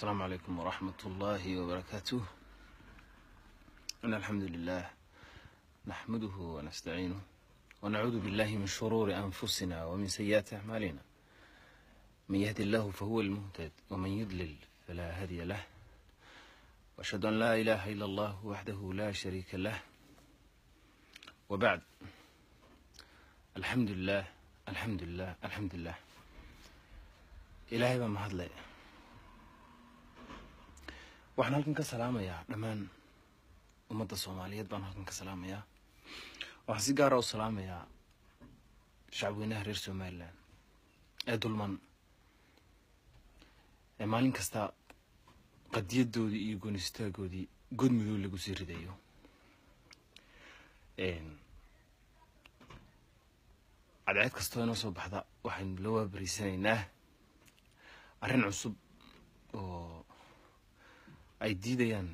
السلام عليكم ورحمة الله وبركاته إن الحمد لله نحمده ونستعينه ونعوذ بالله من شرور أنفسنا ومن سيئات أعمالنا من يهد الله فهو المهتد ومن يضلل فلا هادي له وأشهد أن لا إله إلا الله وحده لا شريك له وبعد الحمد لله الحمد لله الحمد لله إلهي بمهد هذا waxaan halkan ka salaamayaa dhammaan ummadda soomaaliyeed baan halkan ka salaamayaa waxaan si gaara ah u salaamayaa shacabweynaha reer somalilan ee dulman ee maalin kasta qadiyadoodii iyo goonistaagoodii godmudow lagu sii ridayo cadceed kastoo inoo soo baxda waxaynu la waabariisanaynaa arrin cusub oo ay diidayaan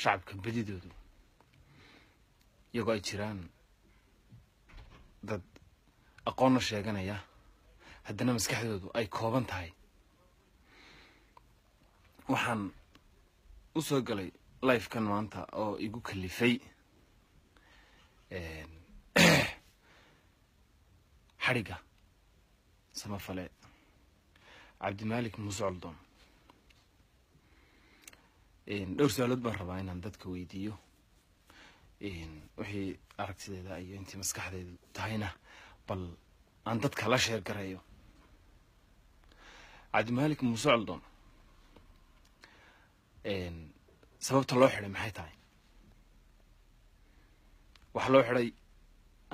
shacabka bedidoodu iyagoo ay jiraan dad aqoonna sheeganaya haddana maskaxdoodu ay kooban tahay waxaan usoo galay lifekan maanta oo igu kalifay xadhigga samafale cabdimaalik muscol doon dhowr su-aalood baan rabaa inaan dadka weydiiyo wixii aragtideeda iyo intii maskaxdeedu tahayna bal aan dadka la sheer garayo cabdimaalik muuse celdon sababta loo xidhay maxay tahay waxaa loo xidhay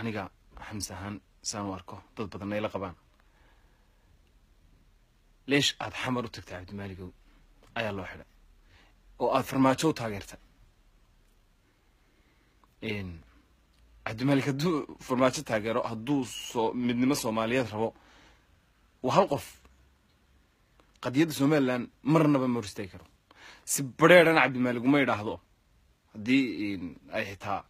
aniga xamse ahaan saan u arko dad badanna ayla qabaan leesh aada xamar u tagtay cabdimaalikow ayaa loo xidhay oo aada farmaajo u taageertay cabdimalik hadduu farmaajo taageero hadduu soo midnimo soomaaliyeed rabo waa hal qof qadiyadda somalilan marnaba ma hor istaagi karo si bareedhana cabdimalik uma idhaahdo haddii ay xitaa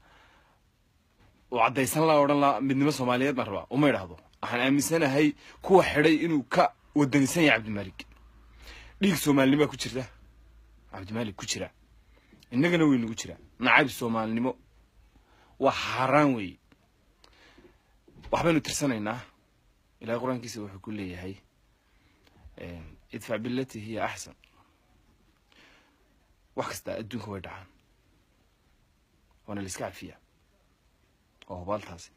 u caddaysan laha odhan laa midnimo soomaaliyeed baan rabaa uma idhaahdo waxaan aaminsanahay kuwa xidhay inuu ka wadanisan yahay cabdimalik dhiig soomaalinima ku jirta cabdimaalik ku jira innagana wey nagu jiraa nacayb soomaalinimo waa xaaraan weeye waxbaynu tirsanaynaa ilaahay qur-aankiisa wuxuu ku leeyahay idfac bilatii hiya axsan wax kasta adduunka way dhacaan waana la iska cafiya oo hubaaltaasi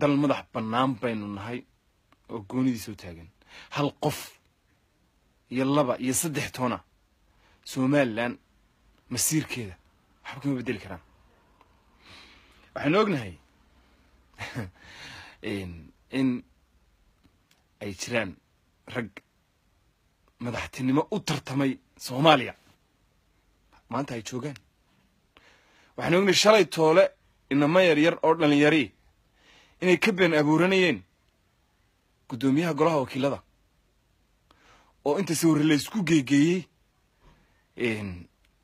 dal madax bannaan baynu nahay oo goonidiisa u taagan hal qof iyo laba iyo saddex toona somalilan masiirkeeda waxba kama bedeli karaan waxaan ognahay in ay jiraan rag madaxtinimo u tartamay soomaaliya maanta ay joogaan waxaan ognahay shalay toole inama yar yar oo dhallinyari inay ka been abuuranayeen guddoomiyaha golaha wakiilada oo inta sawirre laysku geegeeyey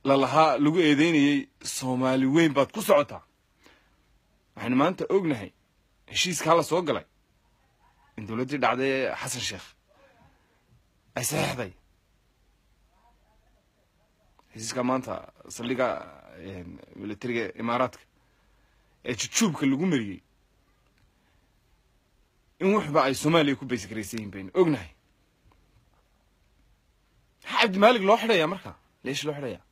lalahaa lagu eedeynayey soomaali weyn baad ku socotaa waxaynu maanta ognahay heshiiska hala soo galay in dowladdii dhacday xasan sheekh ay saxeixday heshiiska maanta saldhiga militariga imaaraadka ee jujuubka lagu mariyey in waxba ay soomaaliya ku baysakaraysan baynu ognahay cabdimaalik loo xidhaya marka leesh loo xidhayaa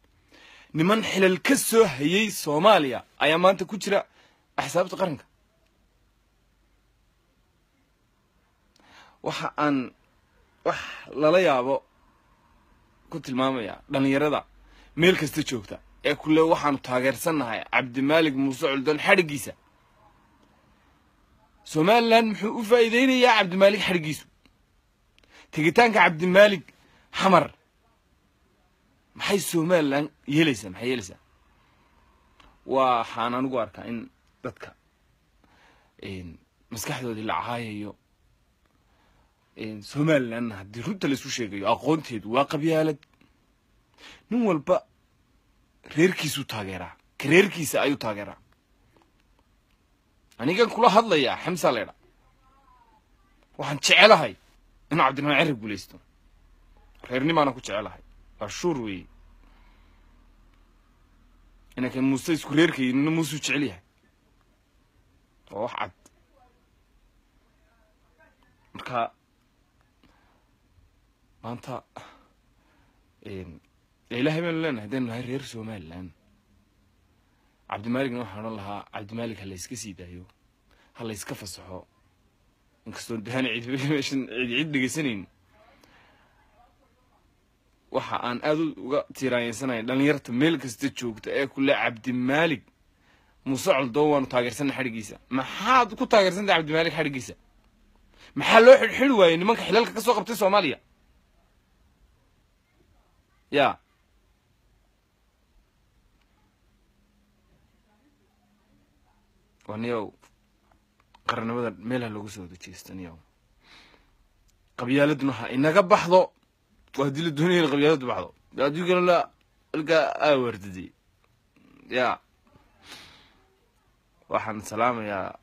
niman xilal ka soo hayay soomaaliya ayaa maanta ku jira axsaabta qaranka waxa aan wax lala yaabo ku tilmaamaya dhallinyarada meel kasta joogta ee kule waxaanu taageersannahay cabdimaalik muuse culdoon xadhiggiisa somalilan muxuu u faa'iideynayaa cabdimaalig xadhiggiisu tegitaanka cabdimaalig xamar maxay somalilan yeelaysaa maxay yeelaysaa waxaan anigu arkaa in dadka maskaxdoodii la caayayo somalilanna haddii runta laisku sheegayo aqoonteedu waa qabyaalad nin walba reerkiisuu taageeraa kareerkiisa reerkiisa ayuu taageeraa anigan kula hadlayaa xamsa leedha waxaan jecelahay inuu cabdiraxmaan cerri guulaysto reernimaana ku jecelahay waa shuur weeye inanka muuse isku reerkay nina muusuu jecel yahay waa wax cad marka maanta ilahay baanu leenahay hadaynu nahay reer somaliland cabdimaaligna waxaan odhan lahaa cabdimaalik ha layska sii daayo ha layska fasaxo inkastoo daana cid cid dhegeysanayni waxa aan aad uga tiiraayansanayn dhalinyarta meel kasta joogta ee kule cabdimaalig muuse coldobo waanu taageersana xadhigiisa maxaad ku taageersanta cabdimaalig xadhigiisa maxaa loo xidhxidhi waayey nimanka xilalka kasoo qabtay soomaaliya ya waniyow qarannimada meelha lagu soo dejeesto niyow qabyaaladuna ha inaga baxdo haddii la doonaya in qabyaanadu baxdo haddii kale la alkaa aa waardadiyey ya waxaan salaamayaa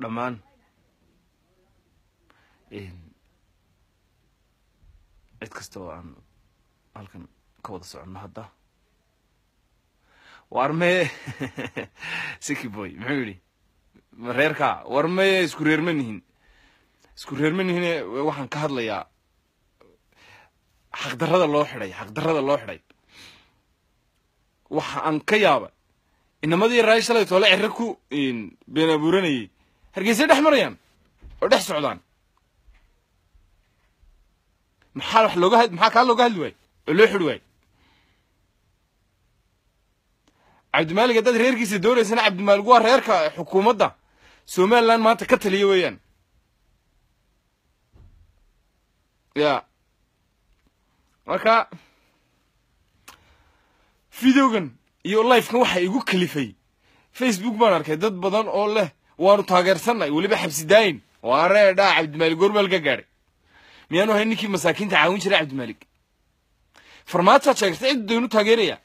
dhammaan cid kasta oo aan halkan ka wada soconno hadda war meye siki boy muxuu yidhi reerka war meye isku reerma nihin isku reerma nihin waxaan ka hadlayaa xaqdarada loo xidhay xaqdarada loo xidhay waxa aan ka yaaba inamadii raay shalaytoo la ciro ku been abuuranayay hargeysay dhex marayaan oo dhex socdaan maxaa wax looga maxaa kaa looga hadli waayey oo loo xidhi waay cabdimaalig haddaad reerkiisa doonaysana cabdimaalig waa reerka xukuumadda somaliland maanta ka taliya weeyaan ya marka videogan iyo lifekan waxa igu kalifay facebook baan arkay dad badan oo leh waanu taageersanay weliba xabsi daayin oo aree cabdimaalig gormeel ka gaadhay miyaanu ahayn ninkii masaakiinta caawin jiray cabdimaalig farmaajaad sheegatay cid daynu taageeraya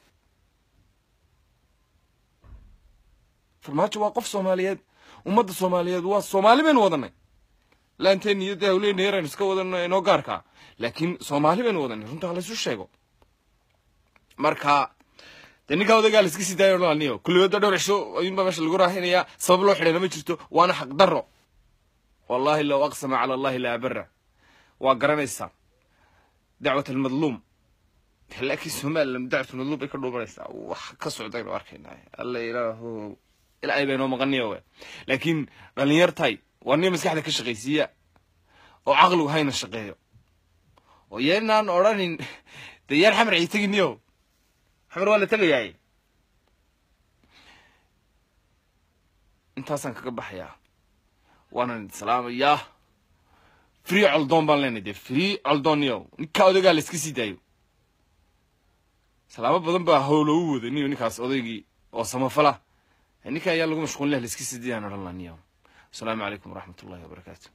farmaajo waa qof soomaaliyeed ummadda soomaaliyeed waa soomaali baynu wadanay laantee niyadda hawleenna eraan eh, iska wadano inoo gaarkaa laakiin soomaali baynu wadanay runta halaysu sheego marka de ninkaa odagaa la iska sii daayo aniyo kulliyoodda dhowr cisho ayuunbaa meesha lagu raaxinayaa sabab loo xidhayna ma jirto waana xaq daro wallahi low aqsama cala allahi la abara waa garanaysaa dacwat almadluum laakiin somalilan dacwat almadluum bay ka dhuumanaysaa wax ka socda aynu arkaynaa alla ilaahu ilaahay baynoo maqaniyo laakiin dhalinyartay waa nin maskaxda ka shaqaysiiya oo caqligu hayna shaqeeyo oo yeenaan odhanin dee yaan xamar ay teginiyo xamar waa la tegayaaye intaasaan kaga baxayaa waanan islaamayaa free coldoon baan leenahay dee free coldoonniyo ninkaa odaygaa la iska sii daayo salaamo badan baa howloogu waday niyo ninkaas odaygii oo samafala ninka ayaa lagu mashquulinlah la iska sii dayaan odhan laa niyo asalaamu calaykum waraxmat ullahi wabarakaatu